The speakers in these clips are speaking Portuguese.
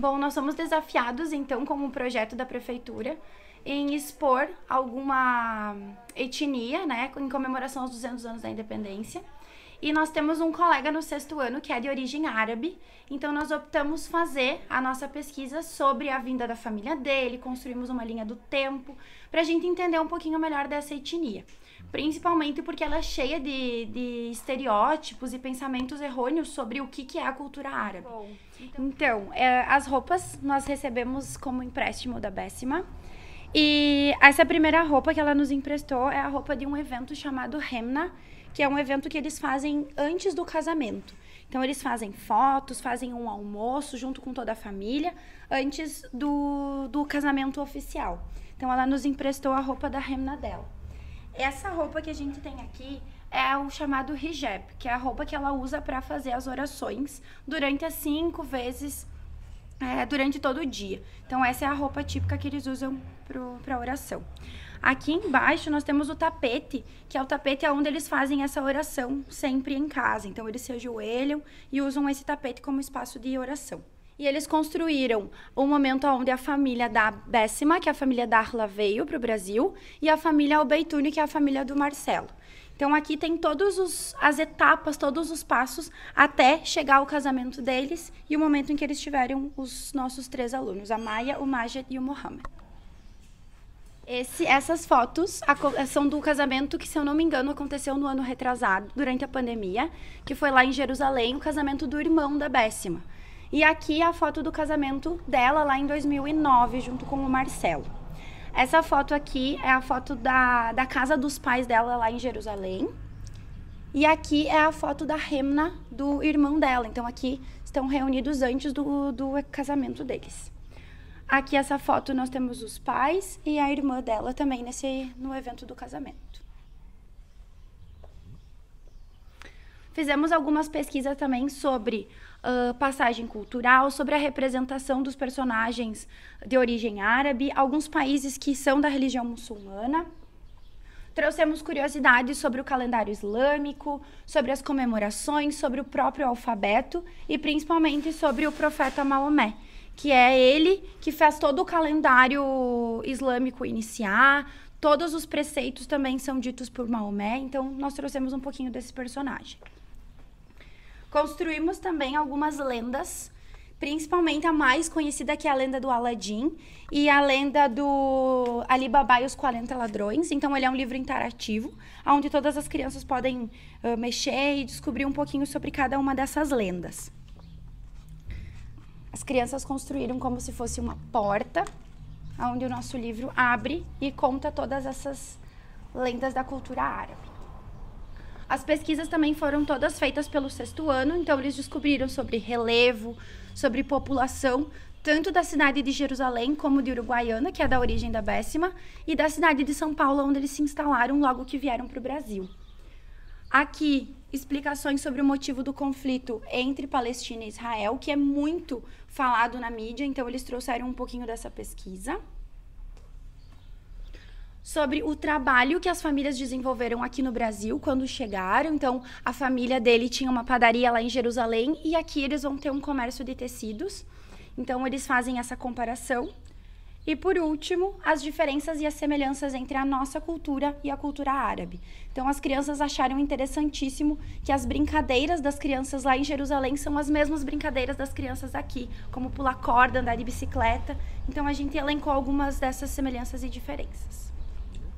Bom, nós somos desafiados, então, como projeto da prefeitura, em expor alguma etnia, né, em comemoração aos 200 anos da independência. E nós temos um colega no sexto ano que é de origem árabe, então nós optamos fazer a nossa pesquisa sobre a vinda da família dele, construímos uma linha do tempo, para a gente entender um pouquinho melhor dessa etnia. Principalmente porque ela é cheia de, de estereótipos e pensamentos errôneos sobre o que, que é a cultura árabe. Bom, então, então é, as roupas nós recebemos como empréstimo da Bessima. E essa primeira roupa que ela nos emprestou é a roupa de um evento chamado Remna, que é um evento que eles fazem antes do casamento. Então eles fazem fotos, fazem um almoço junto com toda a família antes do, do casamento oficial. Então ela nos emprestou a roupa da Remna dela. Essa roupa que a gente tem aqui é o chamado hijab, que é a roupa que ela usa para fazer as orações durante as cinco vezes é, durante todo o dia. Então essa é a roupa típica que eles usam para oração. Aqui embaixo nós temos o tapete, que é o tapete onde eles fazem essa oração sempre em casa. Então eles se ajoelham e usam esse tapete como espaço de oração. E eles construíram um momento onde a família da Béssima, que é a família da Arla, veio para o Brasil, e a família Albeitune, que é a família do Marcelo. Então aqui tem todas as etapas, todos os passos até chegar ao casamento deles e o momento em que eles tiveram os nossos três alunos, a Maia, o Majed e o Mohamed. Esse, essas fotos a, são do casamento que, se eu não me engano, aconteceu no ano retrasado, durante a pandemia, que foi lá em Jerusalém, o casamento do irmão da Béssima. E aqui é a foto do casamento dela lá em 2009, junto com o Marcelo. Essa foto aqui é a foto da, da casa dos pais dela lá em Jerusalém. E aqui é a foto da Remna, do irmão dela. Então aqui estão reunidos antes do, do casamento deles. Aqui essa foto nós temos os pais e a irmã dela também nesse no evento do casamento. Fizemos algumas pesquisas também sobre uh, passagem cultural, sobre a representação dos personagens de origem árabe, alguns países que são da religião muçulmana. Trouxemos curiosidades sobre o calendário islâmico, sobre as comemorações, sobre o próprio alfabeto e principalmente sobre o profeta Maomé, que é ele que faz todo o calendário islâmico iniciar. Todos os preceitos também são ditos por Maomé, então nós trouxemos um pouquinho desse personagem. Construímos também algumas lendas, principalmente a mais conhecida que é a lenda do Aladim e a lenda do Ali Baba e os 40 Ladrões. Então ele é um livro interativo, onde todas as crianças podem uh, mexer e descobrir um pouquinho sobre cada uma dessas lendas. As crianças construíram como se fosse uma porta, onde o nosso livro abre e conta todas essas lendas da cultura árabe. As pesquisas também foram todas feitas pelo sexto ano, então eles descobriram sobre relevo, sobre população, tanto da cidade de Jerusalém como de Uruguaiana, que é da origem da Bécima, e da cidade de São Paulo, onde eles se instalaram logo que vieram para o Brasil. Aqui, explicações sobre o motivo do conflito entre Palestina e Israel, que é muito falado na mídia, então eles trouxeram um pouquinho dessa pesquisa sobre o trabalho que as famílias desenvolveram aqui no Brasil quando chegaram. Então, a família dele tinha uma padaria lá em Jerusalém e aqui eles vão ter um comércio de tecidos. Então, eles fazem essa comparação. E por último, as diferenças e as semelhanças entre a nossa cultura e a cultura árabe. Então, as crianças acharam interessantíssimo que as brincadeiras das crianças lá em Jerusalém são as mesmas brincadeiras das crianças aqui, como pular corda, andar de bicicleta. Então, a gente elencou algumas dessas semelhanças e diferenças.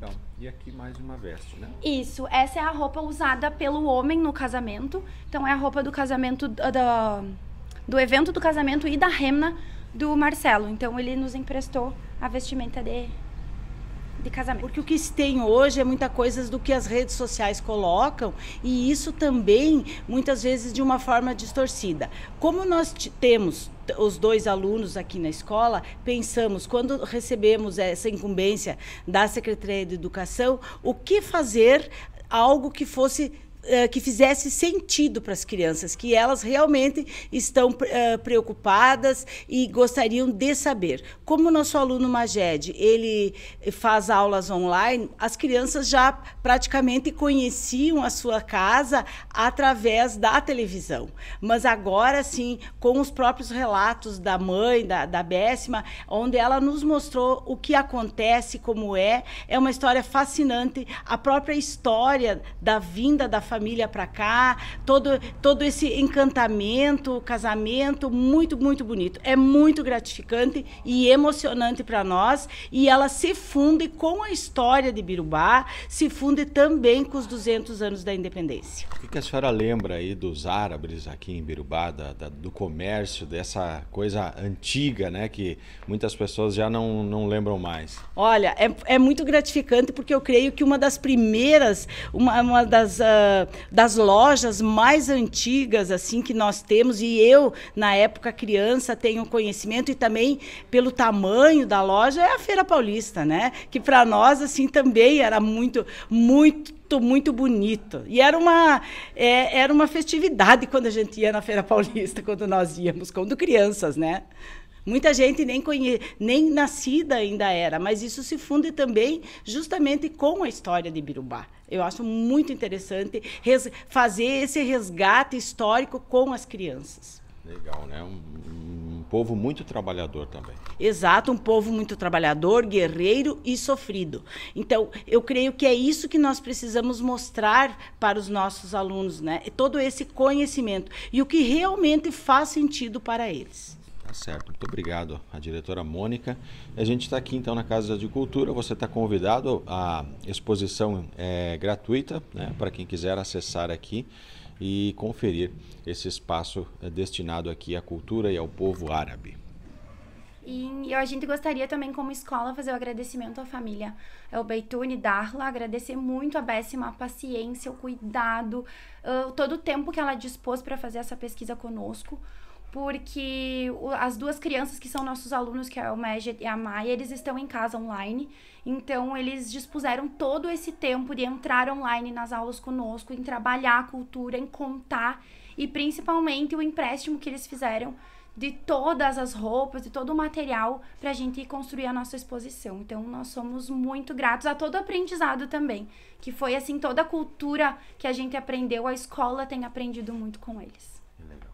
Então, e aqui mais uma veste, né? Isso, essa é a roupa usada pelo homem no casamento. Então, é a roupa do casamento, ah, do, do evento do casamento e da remna do Marcelo. Então, ele nos emprestou a vestimenta de de casamento. Porque o que se tem hoje é muita coisa do que as redes sociais colocam e isso também muitas vezes de uma forma distorcida. Como nós temos os dois alunos aqui na escola, pensamos, quando recebemos essa incumbência da Secretaria de Educação, o que fazer algo que fosse eh, que fizesse sentido para as crianças, que elas realmente estão uh, preocupadas e gostariam de saber. Como o nosso aluno Maged, ele faz aulas online, as crianças já praticamente conheciam a sua casa através da televisão. Mas agora sim, com os próprios relatos da mãe, da, da onde ela nos mostrou o que acontece, como é, é uma história fascinante, a própria história da vinda da família família para cá, todo, todo esse encantamento, casamento, muito, muito bonito. É muito gratificante e emocionante para nós e ela se funde com a história de Birubá, se funde também com os 200 anos da independência. O que a senhora lembra aí dos árabes aqui em Birubá, da, da, do comércio, dessa coisa antiga, né, que muitas pessoas já não, não lembram mais? Olha, é, é muito gratificante porque eu creio que uma das primeiras, uma, uma das. Uh, das lojas mais antigas assim que nós temos e eu na época criança tenho conhecimento e também pelo tamanho da loja é a Feira Paulista, né? Que para nós assim também era muito muito muito bonito. E era uma, é, era uma festividade quando a gente ia na Feira Paulista, quando nós íamos, quando crianças, né? Muita gente nem, conhe... nem nascida ainda era, mas isso se funde também justamente com a história de Birubá. Eu acho muito interessante res... fazer esse resgate histórico com as crianças. Legal, né? Um, um povo muito trabalhador também. Exato, um povo muito trabalhador, guerreiro e sofrido. Então, eu creio que é isso que nós precisamos mostrar para os nossos alunos, né? Todo esse conhecimento e o que realmente faz sentido para eles. Tá certo, muito obrigado a diretora Mônica. A gente está aqui então na Casa de Cultura, você está convidado, a exposição é gratuita né, para quem quiser acessar aqui e conferir esse espaço é, destinado aqui à cultura e ao povo árabe. E a gente gostaria também, como escola, fazer o um agradecimento à família El Beitune, Darla, agradecer muito a Béssima a paciência, o cuidado, uh, todo o tempo que ela dispôs para fazer essa pesquisa conosco porque as duas crianças que são nossos alunos, que é o Majed e a Maia, eles estão em casa online. Então, eles dispuseram todo esse tempo de entrar online nas aulas conosco, em trabalhar a cultura, em contar e principalmente o empréstimo que eles fizeram de todas as roupas, de todo o material para a gente construir a nossa exposição. Então, nós somos muito gratos a todo o aprendizado também, que foi assim toda a cultura que a gente aprendeu, a escola tem aprendido muito com eles. Legal.